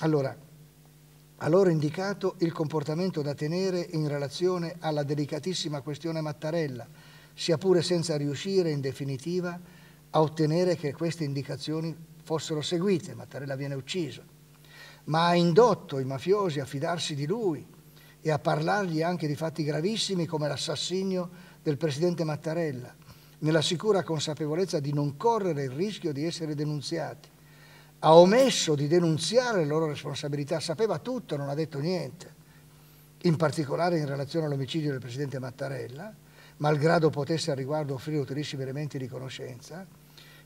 Allora, a loro indicato il comportamento da tenere in relazione alla delicatissima questione Mattarella, sia pure senza riuscire in definitiva a ottenere che queste indicazioni fossero seguite. Mattarella viene ucciso, ma ha indotto i mafiosi a fidarsi di lui e a parlargli anche di fatti gravissimi come l'assassinio del presidente Mattarella, nella sicura consapevolezza di non correre il rischio di essere denunziati ha omesso di denunziare le loro responsabilità, sapeva tutto, non ha detto niente, in particolare in relazione all'omicidio del Presidente Mattarella, malgrado potesse al riguardo offrire utilissimi elementi di conoscenza,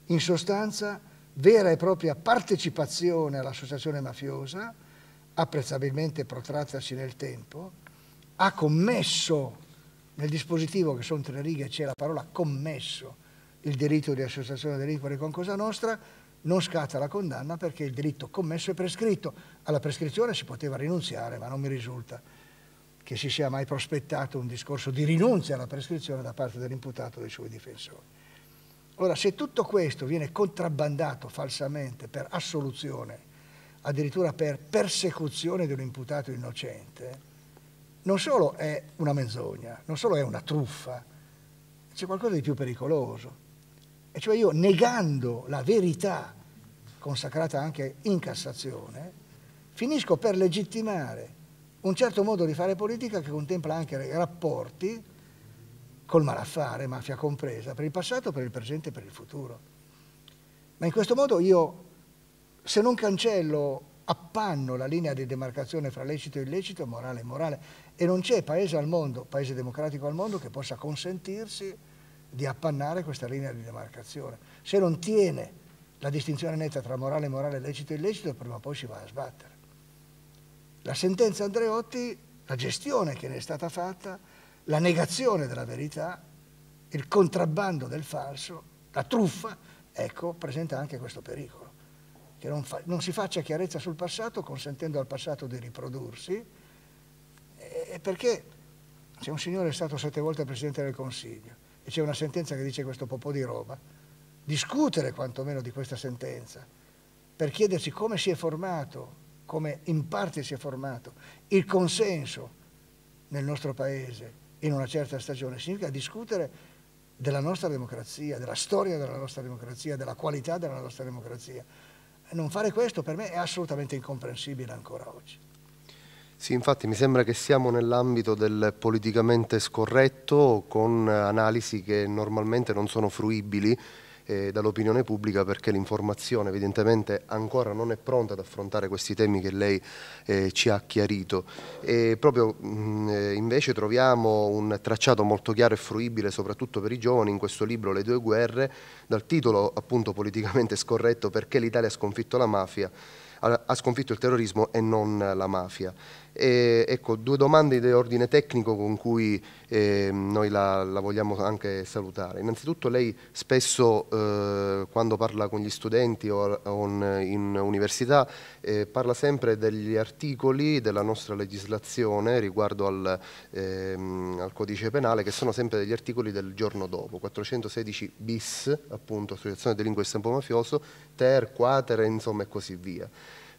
in sostanza vera e propria partecipazione all'associazione mafiosa, apprezzabilmente protrattasi nel tempo, ha commesso, nel dispositivo che sono tre righe c'è la parola commesso, il delitto di associazione delinquere con Cosa Nostra, non scatta la condanna perché il delitto commesso è prescritto. Alla prescrizione si poteva rinunziare, ma non mi risulta che si sia mai prospettato un discorso di rinuncia alla prescrizione da parte dell'imputato o dei suoi difensori. Ora, se tutto questo viene contrabbandato falsamente per assoluzione, addirittura per persecuzione di un imputato innocente, non solo è una menzogna, non solo è una truffa, c'è qualcosa di più pericoloso. E cioè io negando la verità consacrata anche in Cassazione, finisco per legittimare un certo modo di fare politica che contempla anche i rapporti col malaffare, mafia compresa, per il passato, per il presente e per il futuro. Ma in questo modo io, se non cancello, appanno la linea di demarcazione fra lecito e illecito, morale e morale, e non c'è paese al mondo, paese democratico al mondo, che possa consentirsi di appannare questa linea di demarcazione. Se non tiene la distinzione netta tra morale, morale, lecito e illecito, prima o poi si va a sbattere. La sentenza Andreotti, la gestione che ne è stata fatta, la negazione della verità, il contrabbando del falso, la truffa, ecco, presenta anche questo pericolo. Che non, fa, non si faccia chiarezza sul passato consentendo al passato di riprodursi, e perché c'è un signore che è stato sette volte Presidente del Consiglio, e c'è una sentenza che dice questo popò di Roma, discutere quantomeno di questa sentenza per chiederci come si è formato, come in parte si è formato il consenso nel nostro paese in una certa stagione, significa discutere della nostra democrazia, della storia della nostra democrazia, della qualità della nostra democrazia. Non fare questo per me è assolutamente incomprensibile ancora oggi. Sì, infatti mi sembra che siamo nell'ambito del politicamente scorretto con analisi che normalmente non sono fruibili eh, dall'opinione pubblica perché l'informazione evidentemente ancora non è pronta ad affrontare questi temi che lei eh, ci ha chiarito. E proprio mh, mm, eh, invece troviamo un tracciato molto chiaro e fruibile soprattutto per i giovani in questo libro Le due guerre dal titolo appunto politicamente scorretto perché l'Italia ha sconfitto la mafia ha, sconfitto il terrorismo e non la mafia. E, ecco, due domande di ordine tecnico con cui eh, noi la, la, vogliamo anche salutare. Innanzitutto lei spesso eh, quando parla con gli studenti o, o in università eh, parla sempre degli articoli della nostra legislazione riguardo al, ehm, al, codice penale che sono sempre degli articoli del giorno dopo, 416 bis, appunto, associazione di delinquo e stampo mafioso, ter, quater, insomma e così via.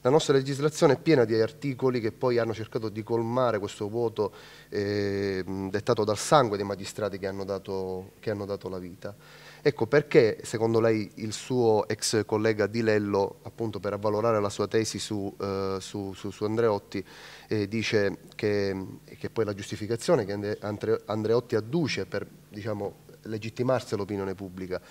La nostra legislazione è piena di articoli che poi hanno cercato di colmare questo vuoto eh, dettato dal sangue dei magistrati che hanno dato, che hanno dato la vita. Ecco perché, secondo lei, il suo ex collega Di Lello, appunto per avvalorare la sua tesi su, eh, su, su, su Andreotti, eh, dice che, che, poi la giustificazione che Andreotti adduce per diciamo, legittimarsi all'opinione pubblica.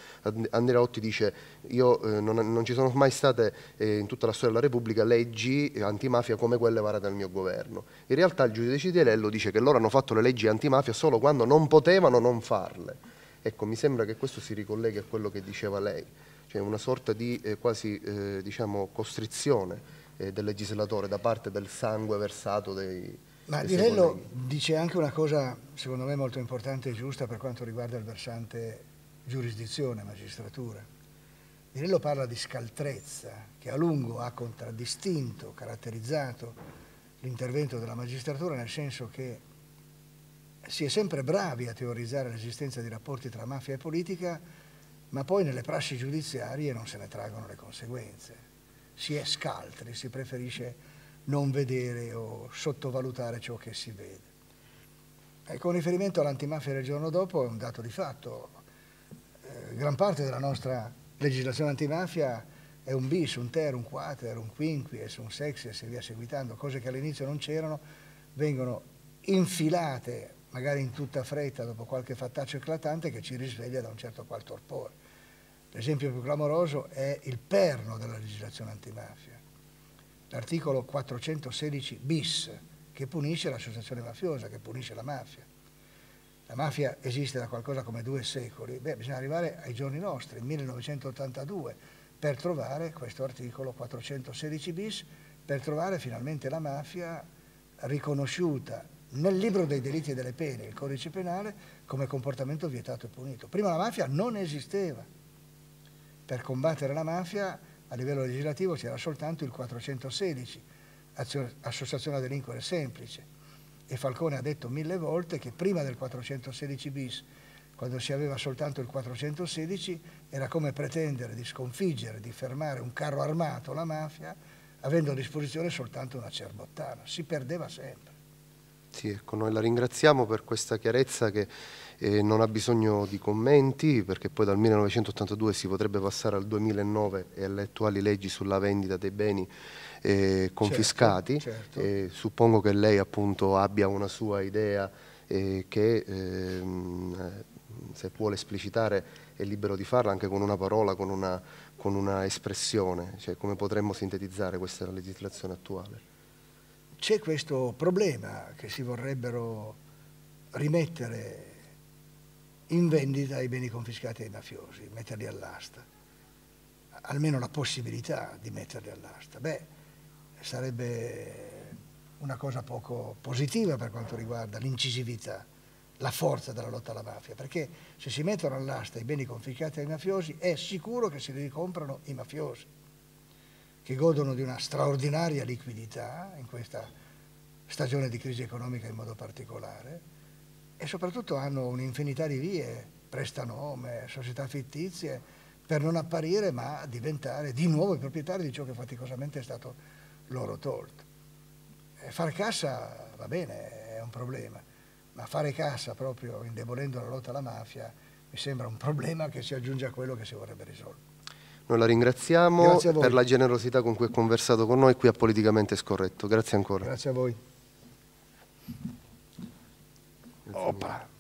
Andrea Otti dice io eh, non, non, ci sono mai state eh, in tutta la storia della Repubblica leggi eh, antimafia come quelle varate dal mio governo. In realtà il giudice Cidielello dice che loro hanno fatto le leggi antimafia solo quando non potevano non farle. Ecco, mi sembra che questo si ricolleghi a quello che diceva lei, cioè una sorta di eh, quasi eh, diciamo, costrizione eh, del legislatore da parte del sangue versato dei ma Livello dice anche una cosa, secondo me, molto importante e giusta per quanto riguarda il versante giurisdizione, magistratura. Livello parla di scaltrezza che a lungo ha contraddistinto, caratterizzato l'intervento della magistratura nel senso che si è sempre bravi a teorizzare l'esistenza di rapporti tra mafia e politica, ma poi nelle prassi giudiziarie non se ne traggono le conseguenze. Si è scaltri, si preferisce non vedere o sottovalutare ciò che si vede. E eh, con riferimento all'antimafia del giorno dopo è un dato di fatto. Eh, gran parte della nostra legislazione antimafia è un bis, un ter, un quater, un quinquies, un sexies e via seguitando, cose che all'inizio non c'erano, vengono infilate magari in tutta fretta dopo qualche fattaccio eclatante che ci risveglia da un certo qual torpore. L'esempio più clamoroso è il perno della legislazione antimafia l'articolo 416 bis che punisce l'associazione mafiosa, che punisce la mafia. La mafia esiste da qualcosa come due secoli, Beh, bisogna arrivare ai giorni nostri, 1982, per trovare questo articolo 416 bis, per trovare finalmente la mafia riconosciuta nel libro dei delitti e delle pene, il codice penale, come comportamento vietato e punito. Prima la mafia non esisteva. Per combattere la mafia a livello legislativo c'era soltanto il 416, associazione a delinquere semplice. E Falcone ha detto mille volte che prima del 416 bis, quando si aveva soltanto il 416, era come pretendere di sconfiggere, di fermare un carro armato, la mafia, avendo a disposizione soltanto una cerbottana. Si perdeva sempre tutti. Ecco, noi la ringraziamo per questa chiarezza che eh, non ha bisogno di commenti, perché poi dal 1982 si potrebbe passare al 2009 e alle attuali leggi sulla vendita dei beni eh, certo, confiscati. Certo, certo. Eh, suppongo che lei appunto abbia una sua idea eh, che ehm, eh, se vuole esplicitare è libero di farla anche con una parola, con una, con una espressione, cioè come potremmo sintetizzare questa legislazione attuale c'è questo problema che si vorrebbero rimettere in vendita i beni confiscati ai mafiosi, metterli all'asta, almeno la possibilità di metterli all'asta. Beh, sarebbe una cosa poco positiva per quanto riguarda l'incisività, la forza della lotta alla mafia, perché se si mettono all'asta i beni confiscati ai mafiosi è sicuro che se li ricomprano i mafiosi che godono di una straordinaria liquidità in questa stagione di crisi economica in modo particolare e soprattutto hanno un'infinità di vie, prestanome, società fittizie, per non apparire ma diventare di nuovo i proprietari di ciò che faticosamente è stato loro tolto. E far cassa va bene, è un problema, ma fare cassa proprio indebolendo la lotta alla mafia mi sembra un problema che si aggiunge a quello che si vorrebbe risolvere. Noi la ringraziamo per la generosità con cui ha conversato con noi qui a Politicamente Scorretto. Grazie ancora. Grazie a voi. Grazie